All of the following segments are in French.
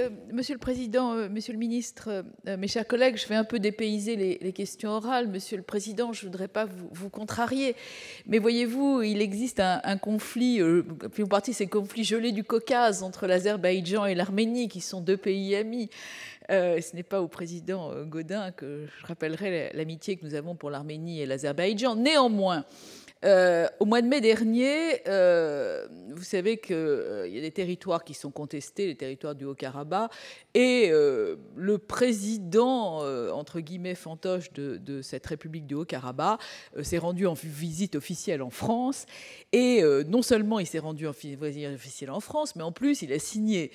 Euh, monsieur le Président, euh, Monsieur le Ministre, euh, mes chers collègues, je vais un peu dépayser les, questions orales. Monsieur le Président, je ne voudrais pas vous, contrarier, mais voyez-vous, il existe un, conflit, en partie ces conflits gelés du Caucase entre l'Azerbaïdjan et l'Arménie, qui sont deux pays amis. ce n'est pas au président Godin que je rappellerai l'amitié que nous avons pour l'Arménie et l'Azerbaïdjan. Néanmoins, euh, au mois de mai dernier, euh, vous savez qu'il euh, y a des territoires qui sont contestés, les territoires du Haut-Karabakh, et le président, entre guillemets, fantoche de, de cette République du Haut-Karabakh s'est rendu en visite officielle en France, et non seulement il s'est rendu en visite officielle en France, mais en plus il a signé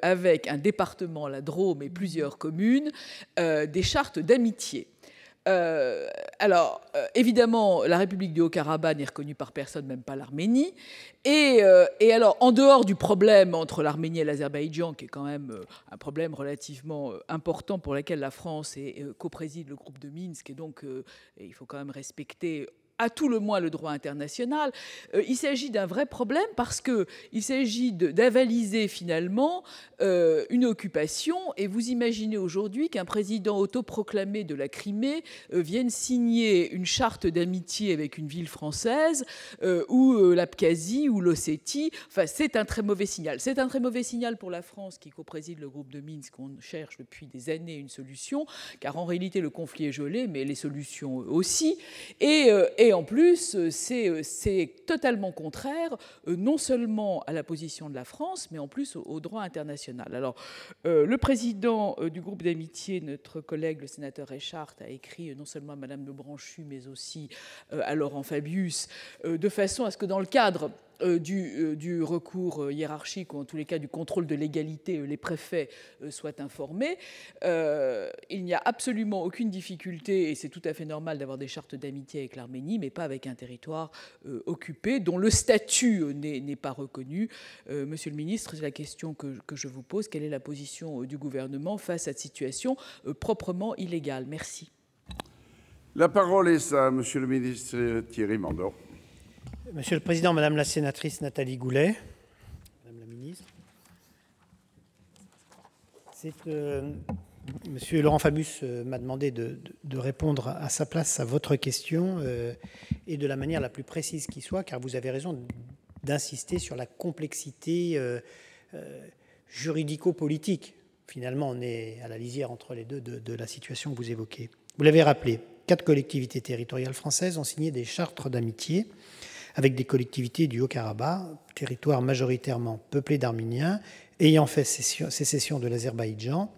avec un département, la Drôme et plusieurs communes, des chartes d'amitié. Euh, alors, euh, évidemment, la République du Haut-Karabakh n'est reconnue par personne, même pas l'Arménie. Euh, et, alors, en dehors du problème entre l'Arménie et l'Azerbaïdjan, qui est quand même un problème relativement important pour lequel la France est, co-préside le groupe de Minsk, et donc il faut quand même respecter à tout le moins le droit international. Euh, il s'agit d'un vrai problème parce qu'il s'agit d'avaliser finalement euh, une occupation. Et vous imaginez aujourd'hui qu'un président autoproclamé de la Crimée euh, vienne signer une charte d'amitié avec une ville française ou l'Abkhazie ou l'Ossétie. Enfin, c'est un très mauvais signal. C'est un très mauvais signal pour la France qui co-préside le groupe de Minsk. qu'on cherche depuis des années une solution, car en réalité le conflit est gelé, mais les solutions aussi. et et en plus, euh, euh, c'est totalement contraire, euh, non seulement à la position de la France, mais en plus au, droit international. Alors, le président du groupe d'amitié, notre collègue le sénateur Richard, a écrit non seulement à Madame de mais aussi à Laurent Fabius, de façon à ce que dans le cadre euh, du, euh, du, recours euh, hiérarchique ou en tous les cas du contrôle de l'égalité, les préfets soient informés. il n'y a absolument aucune difficulté, et c'est tout à fait normal d'avoir des chartes d'amitié avec l'Arménie, mais pas avec un territoire occupé dont le statut n'est pas reconnu. Monsieur le ministre, c'est la question que, que, je vous pose. Quelle est la position du gouvernement face à cette situation proprement illégale Merci. La parole est à Monsieur le ministre Thierry Mandor. Monsieur le Président, Madame la Sénatrice Nathalie Goulet, Madame la Ministre, euh, Monsieur Laurent Fabius euh, m'a demandé de, répondre à sa place à votre question euh, et de la manière la plus précise qui soit, car vous avez raison d'insister sur la complexité juridico-politique. Finalement, on est à la lisière entre les deux de, de la situation que vous évoquez. Vous l'avez rappelé, quatre collectivités territoriales françaises ont signé des chartes d'amitié avec des collectivités du Haut-Karabakh, territoire majoritairement peuplé d'Arméniens, ayant fait sécession de l'Azerbaïdjan.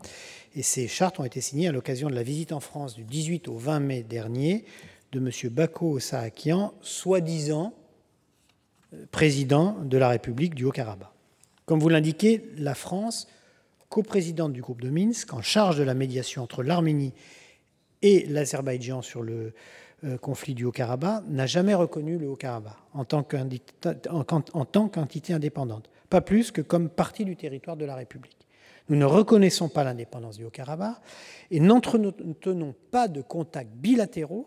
Et ces chartes ont été signées à l'occasion de la visite en France du 18 au 20 mai dernier de M. Bako Saakian, soi-disant euh, président de la République du Haut-Karabakh. Comme vous l'indiquez, la France, coprésidente du groupe de Minsk, en charge de la médiation entre l'Arménie et l'Azerbaïdjan sur le euh, conflit du Haut-Karabakh, n'a jamais reconnu le Haut-Karabakh en tant qu'entité indépendante, pas plus que comme partie du territoire de la République. Nous ne reconnaissons pas l'indépendance du Haut-Karabakh et n'entretenons pas de contacts bilatéraux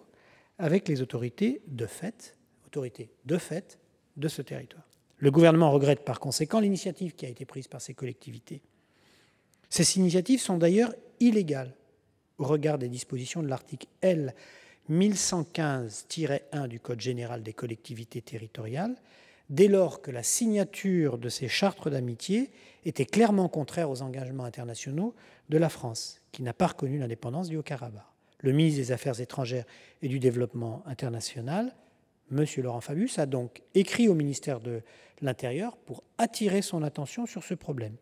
avec les autorités de fait, autorités de fait de ce territoire. Le gouvernement regrette par conséquent l'initiative qui a été prise par ces collectivités. Ces initiatives sont d'ailleurs illégales au regard des dispositions de l'article L. 1115-1 du Code général des collectivités territoriales, dès lors que la signature de ces chartres d'amitié était clairement contraire aux engagements internationaux de la France, qui n'a pas reconnu l'indépendance du Haut-Karabakh. Le ministre des Affaires étrangères et du Développement international, M. Laurent Fabius, a donc écrit au ministère de l'Intérieur pour attirer son attention sur ce problème.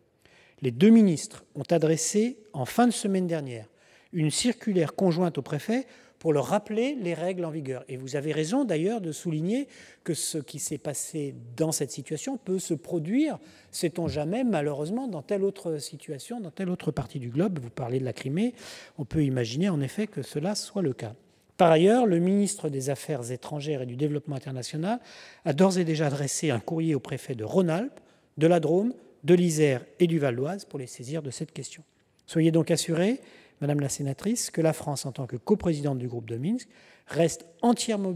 Les deux ministres ont adressé en fin de semaine dernière une circulaire conjointe au préfet pour leur rappeler les règles en vigueur. Et vous avez raison d'ailleurs de souligner que ce qui s'est passé dans cette situation peut se produire, sait-on jamais, malheureusement, dans telle autre situation, dans telle autre partie du globe. Vous parlez de la Crimée, on peut imaginer en effet que cela soit le cas. Par ailleurs, le ministre des Affaires étrangères et du Développement international a d'ores et déjà adressé un courrier au préfet de Rhône-Alpes, de la Drôme, de l'Isère et du Val d'Oise pour les saisir de cette question. Soyez donc assurés Madame la Sénatrice, que la France, en tant que coprésidente du groupe de Minsk, reste entièrement,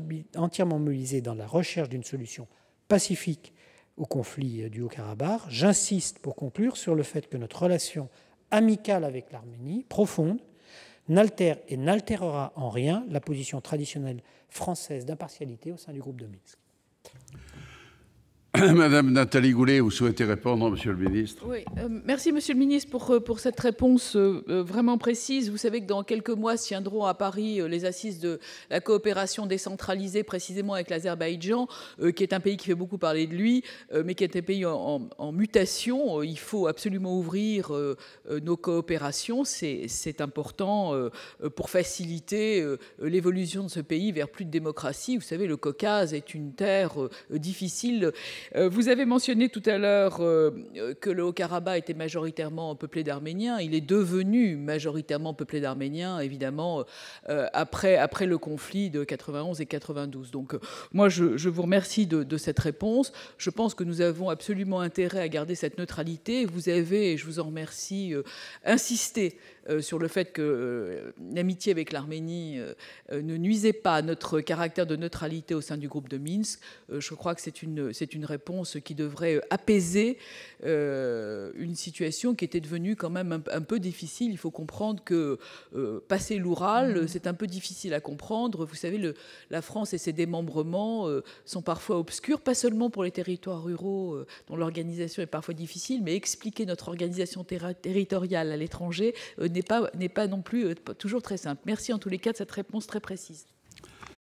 mobilisée dans la recherche d'une solution pacifique au conflit euh, du Haut-Karabakh. J'insiste pour conclure sur le fait que notre relation amicale avec l'Arménie, profonde, n'altère et n'altérera en rien la position traditionnelle française d'impartialité au sein du groupe de Minsk. Madame Nathalie Goulet, vous souhaitez répondre, Monsieur le Ministre Oui, euh, merci Monsieur le Ministre pour, euh, pour cette réponse euh, vraiment précise. Vous savez que dans quelques mois se tiendront à Paris les assises de la coopération décentralisée, précisément avec l'Azerbaïdjan, qui est un pays qui fait beaucoup parler de lui, mais qui est un pays en, en mutation. Il faut absolument ouvrir nos coopérations, c'est important pour faciliter l'évolution de ce pays vers plus de démocratie. Vous savez, le Caucase est une terre difficile euh, vous avez mentionné tout à l'heure euh, que le Haut-Karabakh était majoritairement peuplé d'Arméniens. Il est devenu majoritairement peuplé d'Arméniens, évidemment, euh, après, après le conflit de 91 et 92. Donc, moi, je, vous remercie de, de, cette réponse. Je pense que nous avons absolument intérêt à garder cette neutralité. Vous avez, et je vous en remercie, insisté euh, sur le fait que euh, l'amitié avec l'Arménie euh, ne nuisait pas à notre caractère de neutralité au sein du groupe de Minsk, je crois que c'est une, c'est une réponse qui devrait apaiser une situation qui était devenue quand même un, peu difficile. Il faut comprendre que passer l'Oural, mmh. c'est un peu difficile à comprendre. Vous savez, le, la France et ses démembrements sont parfois obscurs, pas seulement pour les territoires ruraux dont l'organisation est parfois difficile, mais expliquer notre organisation territoriale à l'étranger n'est pas, non plus euh, toujours très simple. Merci en tous les cas de cette réponse très précise.